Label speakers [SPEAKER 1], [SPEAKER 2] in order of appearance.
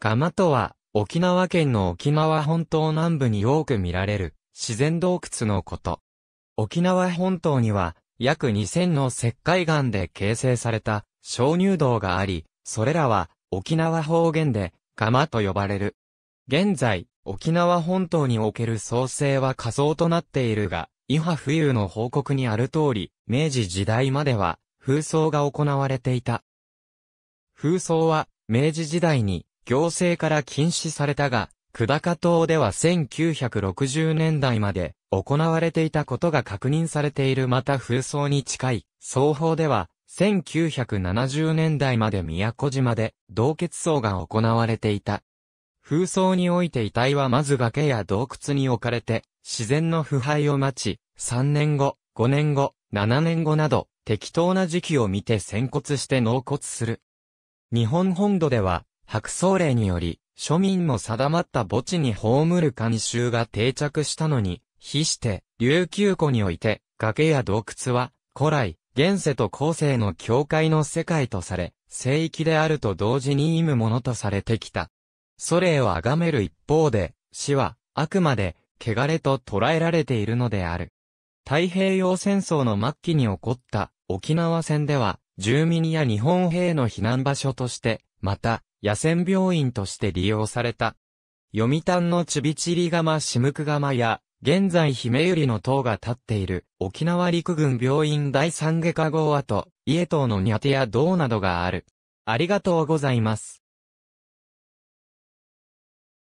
[SPEAKER 1] ガマとは、沖縄県の沖縄本島南部に多く見られる、自然洞窟のこと。沖縄本島には、約2000の石灰岩で形成された、鍾乳洞があり、それらは、沖縄方言で、ガマと呼ばれる。現在、沖縄本島における創生は仮想となっているが、伊波浮遊の報告にある通り、明治時代までは、風葬が行われていた。風葬は、明治時代に、行政から禁止されたが、久高島では1960年代まで行われていたことが確認されているまた風葬に近い、双方では1970年代まで宮古島で洞結葬が行われていた。風葬において遺体はまず崖や洞窟に置かれて、自然の腐敗を待ち、3年後、5年後、7年後など、適当な時期を見て仙骨して納骨する。日本本土では、白草令により、庶民の定まった墓地に葬る慣習が定着したのに、比して、琉球湖において、崖や洞窟は、古来、現世と後世の境界の世界とされ、聖域であると同時に意むものとされてきた。祖霊を崇める一方で、死は、あくまで、汚れと捉えられているのである。太平洋戦争の末期に起こった沖縄戦では、住民や日本兵の避難場所として、また、野戦病院として利用された。読谷のチビチリ釜シムク釜や、現在姫百合の塔が立っている沖縄陸軍病院第三外科号跡、家島のニャテや堂などがある。ありがとうございます。